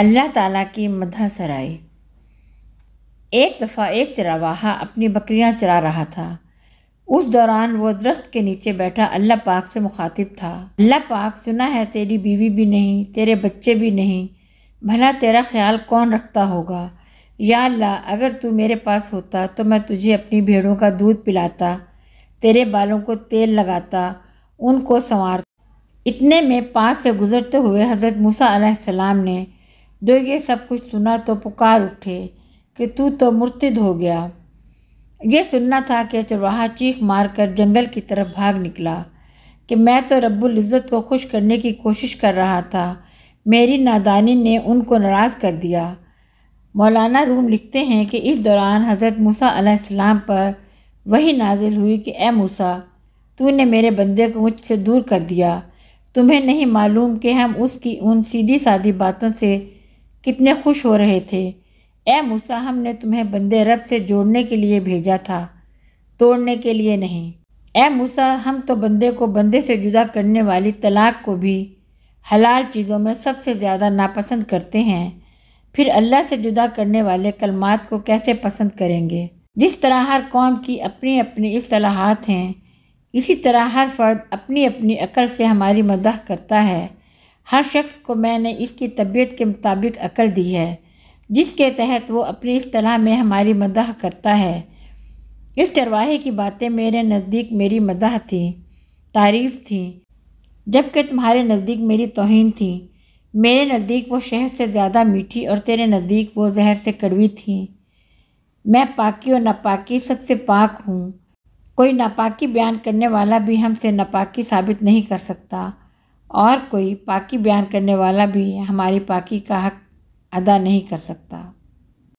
अल्लाह ताला की मदह सराई एक दफ़ा एक चरावाहा अपनी बकरियां चरा रहा था उस दौरान वो दरख्त के नीचे बैठा अल्लाह पाक से मुखातिब था अल्लाह पाक सुना है तेरी बीवी भी नहीं तेरे बच्चे भी नहीं भला तेरा ख्याल कौन रखता होगा या अल्लाह अगर तू मेरे पास होता तो मैं तुझे अपनी भेड़ों का दूध पिलाता तेरे बालों को तेल लगाता उनको संवारता इतने में पास से गुजरते हुए हज़रत मूसा अलैहिस्सलाम ने जो ये सब कुछ सुना तो पुकार उठे कि तू तो मूर्तिद हो गया यह सुनना था कि चरवाहा चीख मार कर जंगल की तरफ भाग निकला कि मैं तो रब्बुल इज़्ज़त को खुश करने की कोशिश कर रहा था मेरी नादानी ने उनको नाराज़ कर दिया मौलाना रूम लिखते हैं कि इस दौरान हज़रत मूसा अलैहिस्सलाम पर वही नाजिल हुई कि ए मूसा तूने मेरे बंदे को मुझसे दूर कर दिया तुम्हें नहीं मालूम कि हम उसकी उन सीधी सादी बातों से कितने खुश हो रहे थे ए मूसा हमने तुम्हें बंदे रब से जोड़ने के लिए भेजा था तोड़ने के लिए नहीं ए मूसा हम तो बंदे को बंदे से जुदा करने वाली तलाक को भी हलाल चीज़ों में सबसे ज़्यादा नापसंद करते हैं फिर अल्लाह से जुदा करने वाले कलमात को कैसे पसंद करेंगे जिस तरह हर कौम की अपनी अपनी असलाहत हैं इसी तरह हर फर्द अपनी अपनी अकल से हमारी मदह करता है हर शख्स को मैंने इसकी तबीयत के मुताबिक अकल दी है जिसके तहत वो अपनी इस तरह में हमारी मदह करता है इस चरवाहे की बातें मेरे नज़दीक मेरी मदह थी तारीफ़ थी जबकि तुम्हारे नज़दीक मेरी तोहन थी मेरे नज़दीक वो शहद से ज़्यादा मीठी और तेरे नज़दीक वो जहर से कड़वी थी मैं पाकी और नापाकी सबसे पाक हूँ कोई नापाकी बयान करने वाला भी हमसे नापाकी साबित नहीं कर सकता और कोई पाकी बयान करने वाला भी हमारी पाकी का हक अदा नहीं कर सकता